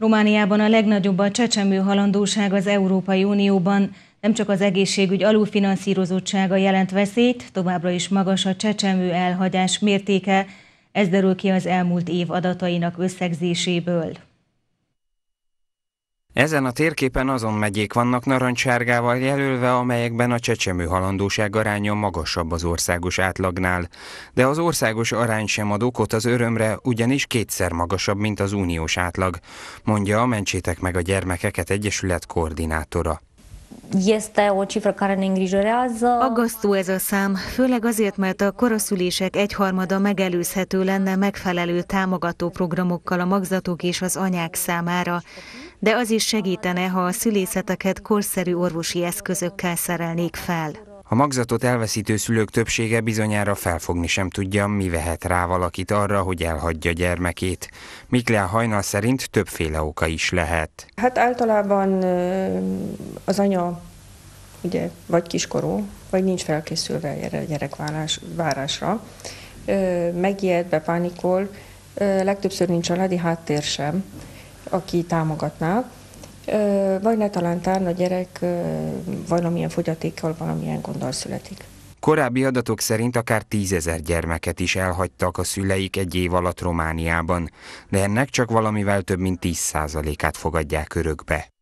Romániában a legnagyobb a csecsemő halandóság az Európai Unióban. Nem csak az egészségügy alulfinanszírozottsága jelent veszélyt, továbbra is magas a csecsemő elhagyás mértéke, ez derül ki az elmúlt év adatainak összegzéséből. Ezen a térképen azon megyék vannak narancssárgával jelölve, amelyekben a csecsemő halandóság aránya magasabb az országos átlagnál. De az országos arány sem ad okot az örömre, ugyanis kétszer magasabb, mint az uniós átlag, mondja a Mentsétek meg a gyermekeket Egyesület koordinátora. Este Aggasztó ez a szám, főleg azért, mert a koraszülések egyharmada megelőzhető lenne megfelelő támogató programokkal a magzatok és az anyák számára de az is segítene, ha a szülészeteket korszerű orvosi eszközökkel szerelnék fel. A magzatot elveszítő szülők többsége bizonyára felfogni sem tudja, mi vehet rá valakit arra, hogy elhagyja gyermekét. Miklán Hajnal szerint többféle oka is lehet. Hát általában az anya ugye, vagy kiskorú, vagy nincs felkészülve erre a gyerekvárásra, megijed, bepánikol, legtöbbször nincs családi háttér sem, aki támogatná, vagy netalántán a gyerek valamilyen fogyatékkal, valamilyen gonddal születik. Korábbi adatok szerint akár tízezer gyermeket is elhagytak a szüleik egy év alatt Romániában, de ennek csak valamivel több mint 10%-át fogadják örökbe.